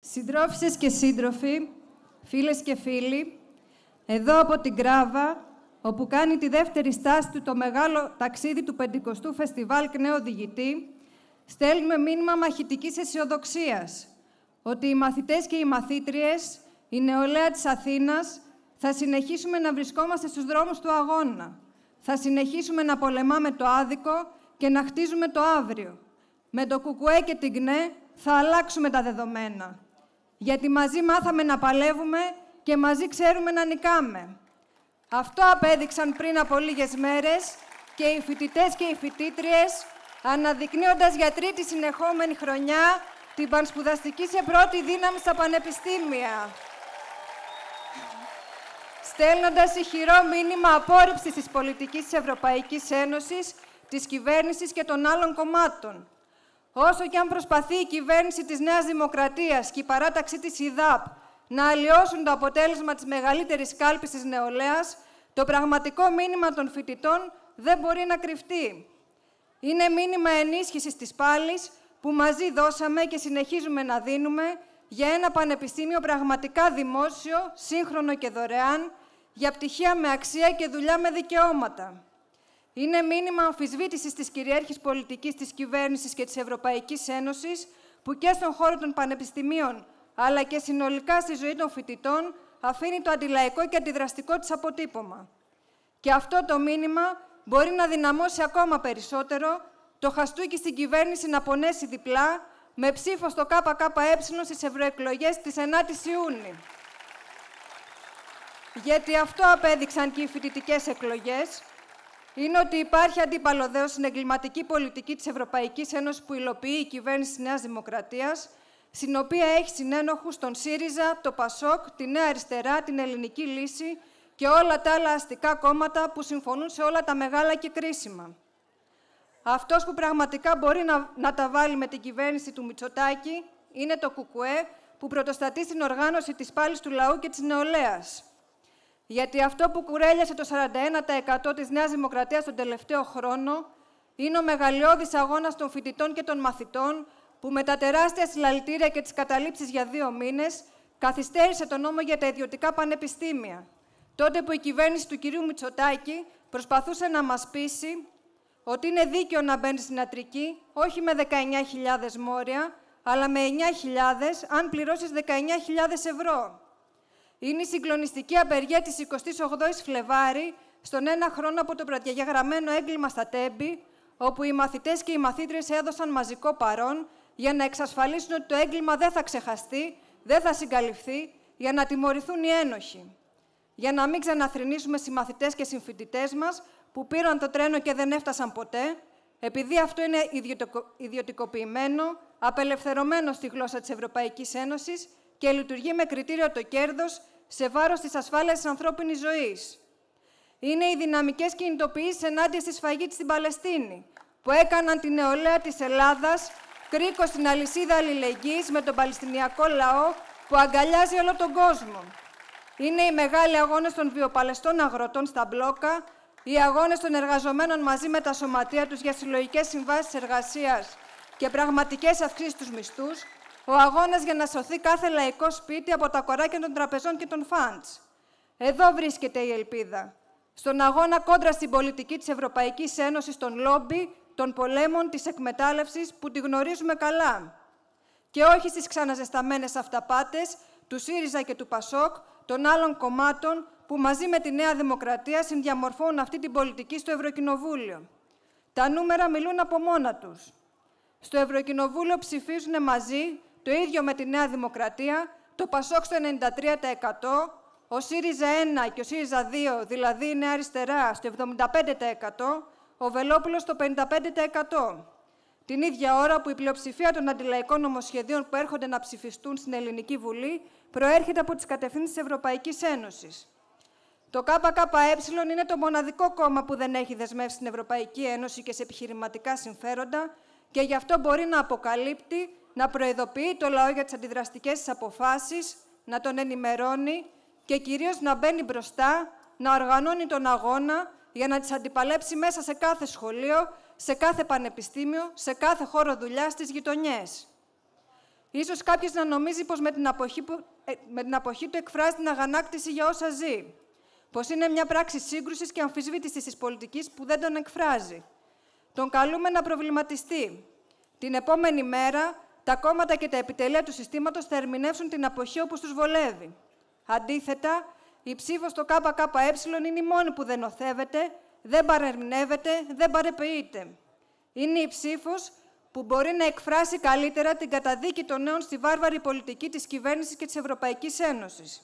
Συντρόφισσες και σύντροφοι, φίλες και φίλοι, εδώ από την Κράβα, όπου κάνει τη δεύτερη στάση του το μεγάλο ταξίδι του 50ου Φεστιβάλ Κνέο Διγητή, στέλνουμε μήνυμα μαχητικής αισιοδοξίας ότι οι μαθητές και οι μαθήτριες, η νεολαία της Αθήνας, θα συνεχίσουμε να βρισκόμαστε στους δρόμους του αγώνα. Θα συνεχίσουμε να πολεμάμε το άδικο και να χτίζουμε το αύριο. Με το κουκουέ και την ΚΝΕ θα αλλάξουμε τα δεδομένα γιατί μαζί μάθαμε να παλεύουμε και μαζί ξέρουμε να νικάμε. Αυτό απέδειξαν πριν από λίγες μέρες και οι φοιτητές και οι φοιτήτριες, αναδεικνύοντας για τρίτη συνεχόμενη χρονιά την πανσπουδαστική σε πρώτη δύναμη στα πανεπιστήμια. Στέλνοντας ηχηρό μήνυμα απόρριψης της πολιτικής της Ευρωπαϊκής Ένωσης, της κυβέρνησης και των άλλων κομμάτων. Όσο και αν προσπαθεί η κυβέρνηση της Νέας Δημοκρατίας και η παράταξη της ΙΔΑΠ να αλλοιώσουν το αποτέλεσμα της μεγαλύτερης κάλπης της νεολαίας, το πραγματικό μήνυμα των φοιτητών δεν μπορεί να κρυφτεί. Είναι μήνυμα ενίσχυσης της πάλης που μαζί δώσαμε και συνεχίζουμε να δίνουμε για ένα πανεπιστήμιο πραγματικά δημόσιο, σύγχρονο και δωρεάν, για πτυχία με αξία και δουλειά με δικαιώματα είναι μήνυμα αμφισβήτησης της κυριαρχή πολιτικής της κυβέρνησης και της Ευρωπαϊκής Ένωσης, που και στον χώρο των πανεπιστημίων, αλλά και συνολικά στη ζωή των φοιτητών, αφήνει το αντιλαϊκό και αντιδραστικό της αποτύπωμα. Και αυτό το μήνυμα μπορεί να δυναμώσει ακόμα περισσότερο το χαστούκι στην κυβέρνηση να πονέσει διπλά με ψήφο στο ΚΚΕ στις ευρωεκλογές της 9 η Ιούνιου. Γιατί αυτό απέδειξαν και οι φοιτητικές εκλογές, είναι ότι υπάρχει αντιπαλωδέως στην εγκληματική πολιτική της Ευρωπαϊκής Ένωσης που υλοποιεί η κυβέρνηση της Νέας Δημοκρατίας, στην οποία έχει συνένοχους τον ΣΥΡΙΖΑ, το ΠΑΣΟΚ, τη Νέα Αριστερά, την Ελληνική Λύση και όλα τα άλλα αστικά κόμματα που συμφωνούν σε όλα τα μεγάλα και κρίσιμα. Αυτός που πραγματικά μπορεί να, να τα βάλει με την κυβέρνηση του Μητσοτάκη είναι το ΚΚΕ, που πρωτοστατεί στην οργάνωση της πάλης του λαού και της νεολαίας. Γιατί αυτό που κουρέλιασε το 41% της Νέας Δημοκρατίας τον τελευταίο χρόνο είναι ο μεγαλειώδης αγώνας των φοιτητών και των μαθητών που με τα τεράστια συλλαλητήρια και τις καταλήψεις για δύο μήνες καθυστέρησε τον νόμο για τα ιδιωτικά πανεπιστήμια. Τότε που η κυβέρνηση του κυρίου Μητσοτάκη προσπαθούσε να μας πείσει ότι είναι δίκαιο να μπαίνει στην Ατρική όχι με 19.000 μόρια, αλλά με 9.000 αν πληρώσεις 19.000 ευρώ. Είναι η συγκλονιστική απεργία της 28 η Φλεβάρη, στον ένα χρόνο από το πρατιαγεγραμμένο έγκλημα στα Τέμπη, όπου οι μαθητές και οι μαθήτριες έδωσαν μαζικό παρόν για να εξασφαλίσουν ότι το έγκλημα δεν θα ξεχαστεί, δεν θα συγκαλυφθεί, για να τιμωρηθούν οι ένοχοι. Για να μην ξαναθρυνήσουμε συμμαθητές και συμφοιτητές μας που πήραν το τρένο και δεν έφτασαν ποτέ, επειδή αυτό είναι ιδιωτικοποιημένο, απελευθερωμένο στη γλώσσα της Ευρωπαϊκής Ένωσης και λειτουργεί με κριτήριο το κέρδος σε βάρος της ασφάλειας της ανθρώπινης ζωής. Είναι οι δυναμικές κινητοποιήσεις ενάντια στη σφαγή στην Παλαιστίνη, που έκαναν την νεολαία της Ελλάδας κρίκο στην αλυσίδα αλληλεγγύης με τον Παλαιστινιακό λαό που αγκαλιάζει όλο τον κόσμο. Είναι οι μεγάλοι αγώνες των βιοπαλαιστών αγροτών στα μπλόκα, οι αγώνες των εργαζομένων μαζί με τα σωματεία τους για συλλογικές συμβάσεις εργασίας και πραγματικές αυξήσεις τους μισθούς. Ο αγώνας για να σωθεί κάθε λαϊκό σπίτι από τα κοράκια των τραπεζών και των φαντ. Εδώ βρίσκεται η ελπίδα. Στον αγώνα κόντρα στην πολιτική της Ευρωπαϊκής Ένωσης των λόμπι, των πολέμων, της εκμετάλλευσης που τη γνωρίζουμε καλά. Και όχι στις ξαναζεσταμένες αυταπάτες του ΣΥΡΙΖΑ και του ΠΑΣΟΚ, των άλλων κομμάτων που μαζί με τη Νέα Δημοκρατία συνδιαμορφώνουν αυτή την πολιτική στο Ευρωκοινοβούλιο. Τα νούμερα μιλούν από μόνα τους. Στο Ευρωκοινοβούλιο ψηφίζουν μαζί το ίδιο με τη Νέα Δημοκρατία, το Πασόκ στο 93%, ο ΣΥΡΙΖΑ 1 και ο ΣΥΡΙΖΑ 2, δηλαδή η Νέα Αριστερά, στο 75%, ο Βελόπουλος στο 55%. Την ίδια ώρα που η πλειοψηφία των αντιλαϊκών νομοσχεδίων που έρχονται να ψηφιστούν στην Ελληνική Βουλή προέρχεται από τις κατευθύνσεις της Ευρωπαϊκής Ένωσης. Το ΚΚΕ είναι το μοναδικό κόμμα που δεν έχει δεσμεύσει στην Ευρωπαϊκή Ένωση και σε επιχειρηματικά συμφέροντα και γι' αυτό μπορεί να αποκαλύπτει να προειδοποιεί το λαό για τις αντιδραστικές της αποφάσεις, να τον ενημερώνει και κυρίως να μπαίνει μπροστά, να οργανώνει τον αγώνα για να τις αντιπαλέψει μέσα σε κάθε σχολείο, σε κάθε πανεπιστήμιο, σε κάθε χώρο δουλειάς, στις γειτονιές. Ίσως κάποιος να νομίζει πως με την αποχή, ε, με την αποχή του εκφράζει την αγανάκτηση για όσα ζει. Πως είναι μια πράξη σύγκρουσης και αμφισβήτησης της πολιτικής που δεν τον εκφράζει. Τον καλούμε να προβληματιστεί. Την επόμενη μέρα τα κόμματα και τα επιτελεία του συστήματος θα ερμηνεύσουν την αποχή όπως τους βολεύει. Αντίθετα, η ψήφος στο ΚΚΕ είναι η μόνη που δεν οθεύεται, δεν παρερμηνεύεται, δεν παρεποιείται. Είναι η ψήφος που μπορεί να εκφράσει καλύτερα την καταδίκη των νέων στη βάρβαρη πολιτική της κυβέρνησης και της Ευρωπαϊκής Ένωσης.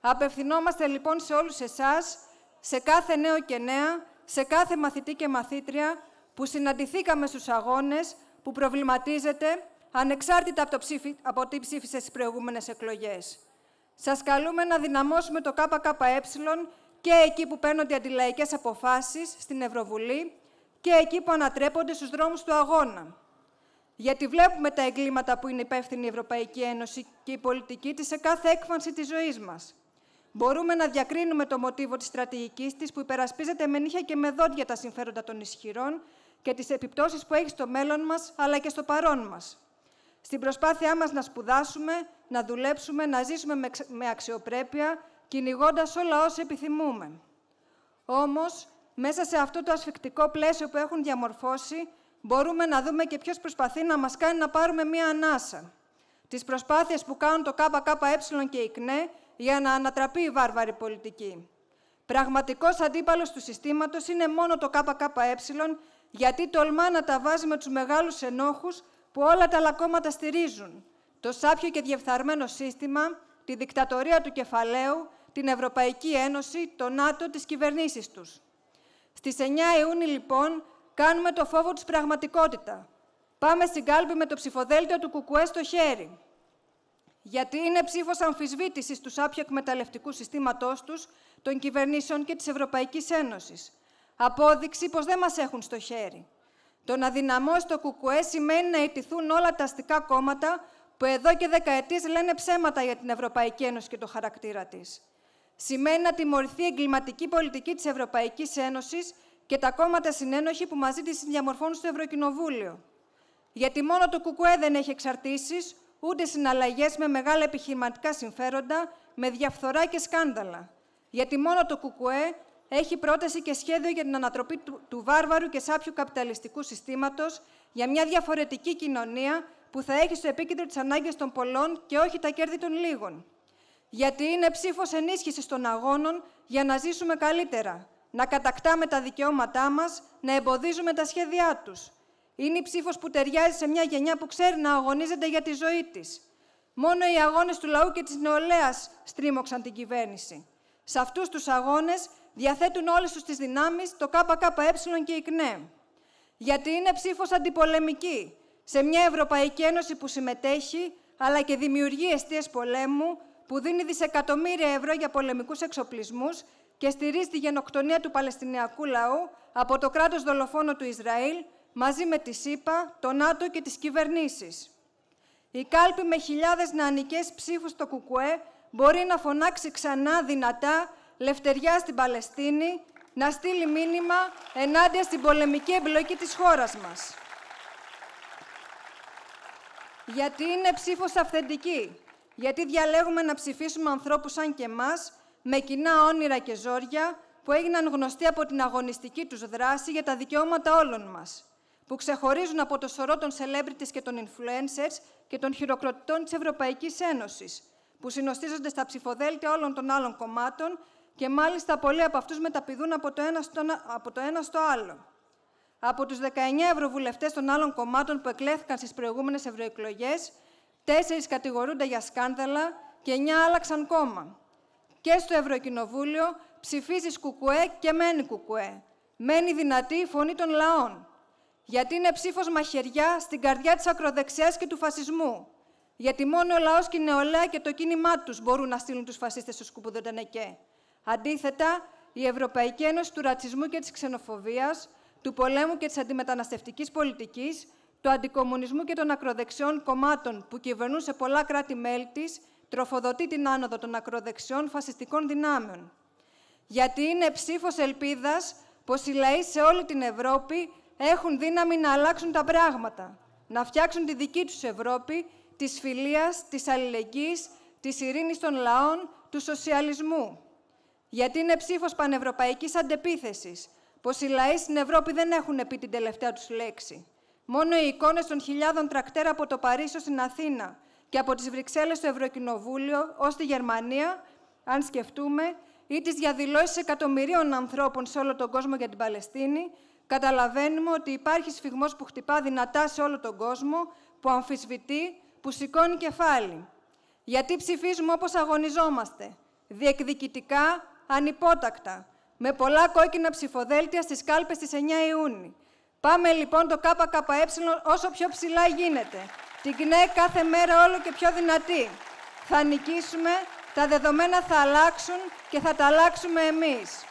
Απευθυνόμαστε λοιπόν σε όλους εσάς, σε κάθε νέο και νέα, σε κάθε μαθητή και μαθήτρια που συναντηθήκαμε στους αγώνες, που προβληματίζεται, ανεξάρτητα από, από τι ψήφισες στις προηγούμενες εκλογές. Σας καλούμε να δυναμώσουμε το ΚΚΕ και εκεί που παίρνονται αντιλαϊκές αποφάσεις στην Ευρωβουλή και εκεί που ανατρέπονται στους δρόμους του αγώνα. Γιατί βλέπουμε τα εγκλήματα που είναι υπεύθυνη η Ευρωπαϊκή Ένωση και η πολιτική της σε κάθε έκφανση της ζωής μας. Μπορούμε να διακρίνουμε το μοτίβο της στρατηγικής της που υπερασπίζεται με νύχια και με δόντια τα συμφέροντα των ισχυρών και τις επιπτώσεις που έχει στο μέλλον μας αλλά και στο παρόν μας. Στην προσπάθειά μας να σπουδάσουμε, να δουλέψουμε, να ζήσουμε με αξιοπρέπεια, κυνηγώντας όλα όσα επιθυμούμε. Όμως, μέσα σε αυτό το ασφικτικό πλαίσιο που έχουν διαμορφώσει, μπορούμε να δούμε και ποιος προσπαθεί να μας κάνει να πάρουμε μία ανάσα. Τις προσπάθειες που κάνουν το ΚΚΕ και η ΚΝΕ για να ανατραπεί η βάρβαρη πολιτική. Πραγματικός αντίπαλος του συστήματος είναι μόνο το ΚΚΕ, γιατί τολμά να τα βάζει με τους μεγάλους ενόχους που όλα τα άλλα κόμματα στηρίζουν το σάπιο και διεφθαρμένο σύστημα, τη δικτατορία του κεφαλαίου, την Ευρωπαϊκή Ένωση, το ΝΑΤΟ, τις κυβερνήσεις τους. Στις 9 Ιούνιου, λοιπόν, κάνουμε το φόβο της πραγματικότητα. Πάμε στην κάλπη με το ψηφοδέλτιο του Κουκουέ στο χέρι. Γιατί είναι ψήφος αμφισβήτησης του σάπιο εκμεταλλευτικού συστήματός τους, των κυβερνήσεων και της Ευρωπαϊκής Ένωσης. Απόδειξη πως δεν μας έχουν στο χέρι. Το να δυναμώσει το ΚΚΕ σημαίνει να ιτηθούν όλα τα αστικά κόμματα που εδώ και δεκαετίες λένε ψέματα για την Ευρωπαϊκή Ένωση και το χαρακτήρα της. Σημαίνει να τιμωρηθεί η εγκληματική πολιτική της Ευρωπαϊκής Ένωσης και τα κόμματα συνένοχοι που μαζί της συνδιαμορφώνουν στο Ευρωκοινοβούλιο. Γιατί μόνο το ΚΚΕ δεν έχει εξαρτήσεις, ούτε συναλλαγές με μεγάλα επιχειρηματικά συμφέροντα, με διαφθορά και σκάνδαλα. Γιατί μόνο το ΚΚΕ έχει πρόταση και σχέδιο για την ανατροπή του, του βάρβαρου και σάπιου καπιταλιστικού συστήματος για μια διαφορετική κοινωνία που θα έχει στο επίκεντρο τις ανάγκες των πολλών και όχι τα κέρδη των λίγων. Γιατί είναι ψήφος ενίσχυσης των αγώνων για να ζήσουμε καλύτερα, να κατακτάμε τα δικαιώματά μας, να εμποδίζουμε τα σχέδιά τους. Είναι η ψήφος που ταιριάζει σε μια γενιά που ξέρει να αγωνίζεται για τη ζωή της. Μόνο οι αγώνες του λαού και της νεολαίας στρίμωξαν την κυβέρνηση. Σε αυτούς τους αγώνες διαθέτουν όλες τους τις δυνάμεις, το ΚΚΕ και η ΚΝΕ. Γιατί είναι ψήφος αντιπολεμική σε μια Ευρωπαϊκή Ένωση που συμμετέχει, αλλά και δημιουργεί αιστείες πολέμου, που δίνει δισεκατομμύρια ευρώ για πολεμικούς εξοπλισμούς και στηρίζει τη γενοκτονία του Παλαιστινιακού λαού από το κράτος δολοφόνο του Ισραήλ, μαζί με τη ΣΥΠΑ, το ΝΑΤΟ και τις κυβερνήσεις. Η κάλπη με χιλιάδες νεανικές ψήφους στο ΚΚΕ μπορεί να φωνάξει ξανά δυνατά λευτεριά στην Παλαιστίνη να στείλει μήνυμα ενάντια στην πολεμική εμπλοκή της χώρας μας. Γιατί είναι ψήφος αυθεντική. Γιατί διαλέγουμε να ψηφίσουμε ανθρώπους σαν και εμάς, με κοινά όνειρα και ζόρια, που έγιναν γνωστοί από την αγωνιστική τους δράση για τα δικαιώματα όλων μας, που ξεχωρίζουν από το σωρό των celebrities και των influencers και των χειροκροτητών της Ευρωπαϊκής Ένωσης, που συνοστίζονται στα ψηφοδέλτια όλων των άλλων κομμάτων και μάλιστα πολλοί από αυτούς μεταπηδούν από το ένα στο, από το, ένα στο άλλο. Από τους 19 ευρωβουλευτές των άλλων κομμάτων που εκλέθηκαν στις προηγούμενες ευρωεκλογές, τέσσερις κατηγορούνται για σκάνδαλα και εννιά άλλαξαν κόμμα. Και στο Ευρωκοινοβούλιο ψηφίζεις κουκουέ και μένει κουκουέ. Μένει δυνατή η φωνή των λαών. Γιατί είναι ψήφος μαχαιριά στην καρδιά της ακροδεξιάς και του φασισμού. Γιατί μόνο ο λαός και η νεολαία και το κίνημά τους μπορούν να στείλουν τους φασίστες στο σκουπουδοντανεκέ. Αντίθετα, η Ευρωπαϊκή Ένωση του ρατσισμού και της ξενοφοβίας, του πολέμου και της αντιμεταναστευτικής πολιτικής, του αντικομουνισμού και των ακροδεξιών κομμάτων που σε πολλα πολλά κράτη-μέλη της, τροφοδοτεί την άνοδο των ακροδεξιών φασιστικών δυνάμεων. Γιατί είναι ψήφος ελπίδας πως οι λαοί σε όλη την Ευρώπη έχουν δύναμη να αλλάξουν τα πράγματα, να φτιάξουν τη δική τους Ευρώπη, της φιλίας, της αλληλεγγύης, της Ειρηνή των λαών, του σοσιαλισμού. Γιατί είναι ψήφος πανευρωπαϊκής αντεπίθεσης, πως οι λαοί στην Ευρώπη δεν έχουν πει την τελευταία τους λέξη. Μόνο οι εικόνες των χιλιάδων τρακτέρ από το Παρίσιο στην Αθήνα και από τις Βρυξέλλες στο Ευρωκοινοβούλιο ως τη Γερμανία, αν σκεφτούμε, ή τις διαδηλώσεις εκατομμυρίων ανθρώπων σε όλο τον κόσμο για την Παλαιστίνη, καταλαβαίνουμε ότι υπάρχει σφιγμός που χτυπά δυνατά σε όλο τον κόσμο, που αμφισβητεί, που σηκώνει κεφάλι. Γιατί ψηφίζουμε όπως αγωνιζόμαστε, διεκδικητικά, ανυπότακτα, με πολλά κόκκινα ψηφοδέλτια στις κάλπες της 9 Ιούνιου. Πάμε λοιπόν το ΚΚΕ όσο πιο ψηλά γίνεται. Την ΚΝΕ κάθε μέρα όλο και πιο δυνατή. Θα νικήσουμε, τα δεδομένα θα αλλάξουν και θα τα αλλάξουμε εμείς.